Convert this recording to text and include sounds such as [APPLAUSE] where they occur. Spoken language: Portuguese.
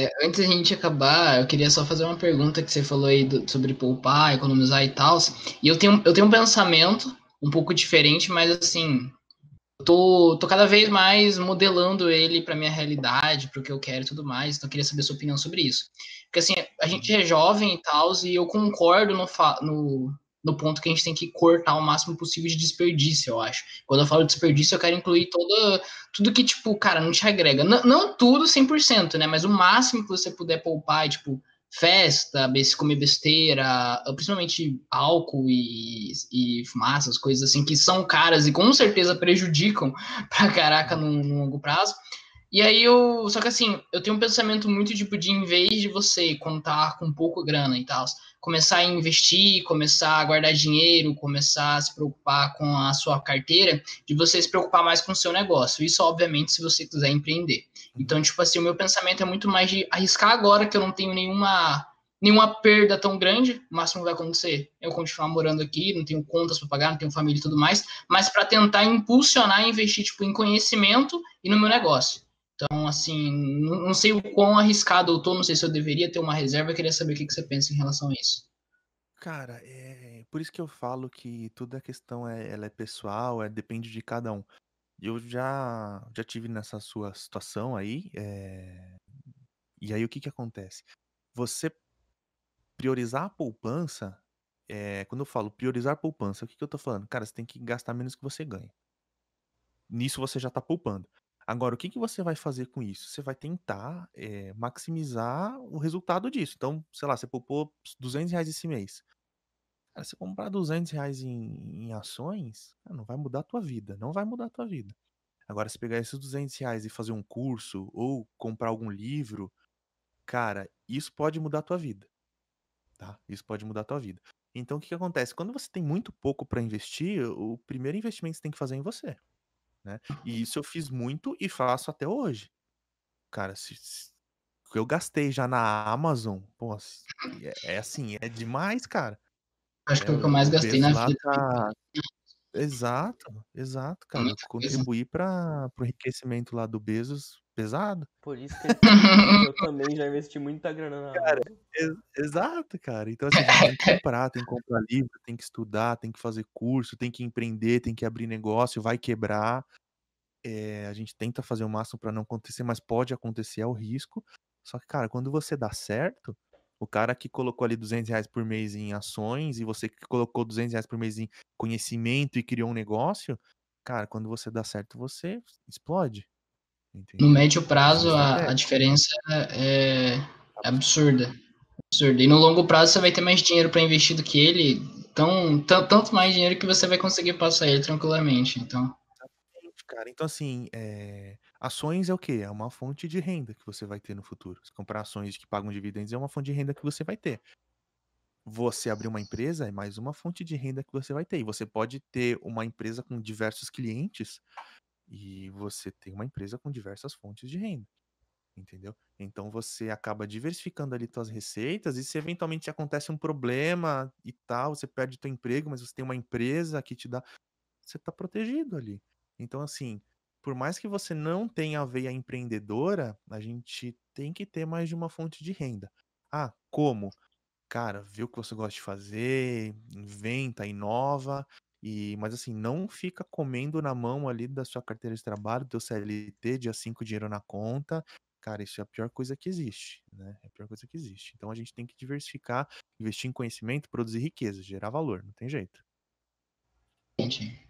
É, antes da gente acabar, eu queria só fazer uma pergunta que você falou aí do, sobre poupar, economizar e tal. E eu tenho, eu tenho um pensamento um pouco diferente, mas assim, tô, tô cada vez mais modelando ele para minha realidade, para o que eu quero e tudo mais. Então, eu queria saber sua opinião sobre isso. Porque assim, a gente é jovem e tal, e eu concordo no, no, no ponto que a gente tem que cortar o máximo possível de desperdício, eu acho. Quando eu falo desperdício, eu quero incluir todo tudo que, tipo, cara, não te agrega. N não tudo 100%, né? Mas o máximo que você puder poupar, tipo, festa, comer besteira, ah, principalmente álcool e, e fumaças, coisas assim, que são caras e com certeza prejudicam [LAUGHS] pra caraca no, no longo prazo. E aí eu. Só que assim, eu tenho um pensamento muito tipo de em vez de você contar com pouca grana e tal, começar a investir, começar a guardar dinheiro, começar a se preocupar com a sua carteira, de você se preocupar mais com o seu negócio. Isso, obviamente, se você quiser empreender. Então, tipo assim, o meu pensamento é muito mais de arriscar agora que eu não tenho nenhuma nenhuma perda tão grande. O máximo vai acontecer é eu continuar morando aqui, não tenho contas para pagar, não tenho família e tudo mais, mas para tentar impulsionar e investir tipo, em conhecimento e no meu negócio. Então, assim, não sei o quão arriscado eu tô, não sei se eu deveria ter uma reserva, eu queria saber o que, você pensa em relação a isso. Cara, é por isso que eu falo que toda a questão é, ela é pessoal, é, depende de cada um. Eu já já tive nessa sua situação aí, é... e aí o que que acontece? Você priorizar a poupança, é... quando eu falo priorizar a poupança, o que que eu tô falando? Cara, você tem que gastar menos que você ganha. Nisso você já tá poupando. Agora, o que, que você vai fazer com isso? Você vai tentar é, maximizar o resultado disso. Então, sei lá, você poupou 200 reais esse mês. Cara, você comprar 200 reais em, em ações, cara, não vai mudar a tua vida. Não vai mudar a tua vida. Agora, se pegar esses 200 reais e fazer um curso ou comprar algum livro, cara, isso pode mudar a tua vida. Tá? Isso pode mudar a tua vida. Então, o que, que acontece? Quando você tem muito pouco para investir, o primeiro investimento que você tem que fazer é em você né? E isso eu fiz muito e faço até hoje. Cara, se, se eu gastei já na Amazon, pô, é, é, assim, é demais, cara. Acho que é, o é, que eu mais gastei na vida. Tá né. Exato, exato, cara. Contribuir para o enriquecimento lá do Bezos pesado. Por isso que eu também já investi muita grana na cara, Exato, cara. Então, assim, tem que comprar, tem que comprar livro, tem que estudar, tem que fazer curso, tem que empreender, tem que abrir negócio, vai quebrar. É, a gente tenta fazer o máximo para não acontecer, mas pode acontecer, é o risco. Só que, cara, quando você dá certo, o cara que colocou ali 200 reais por mês em ações e você que colocou 200 reais por mês em conhecimento e criou um negócio, cara, quando você dá certo, você explode. Entendi. No médio prazo, a, é a diferença é absurda. absurda. E no longo prazo, você vai ter mais dinheiro para investir do que ele, tão, tanto mais dinheiro que você vai conseguir passar ele tranquilamente. Então, cara. Então, assim, é... ações é o quê? É uma fonte de renda que você vai ter no futuro. Se comprar ações que pagam dividendos é uma fonte de renda que você vai ter. Você abrir uma empresa é mais uma fonte de renda que você vai ter. E você pode ter uma empresa com diversos clientes e você tem uma empresa com diversas fontes de renda. Entendeu? Então você acaba diversificando ali suas receitas e se eventualmente acontece um problema e tal, você perde teu emprego, mas você tem uma empresa que te dá, você está protegido ali. Então assim, por mais que você não tenha a veia empreendedora, a gente tem que ter mais de uma fonte de renda. Ah, como? Cara, vê o que você gosta de fazer, inventa, inova e, mas assim, não fica comendo na mão ali da sua carteira de trabalho, do seu CLT, dia 5 dinheiro na conta. Cara, isso é a pior coisa que existe, né? É a pior coisa que existe. Então a gente tem que diversificar, investir em conhecimento, produzir riqueza, gerar valor, não tem jeito. Entendi.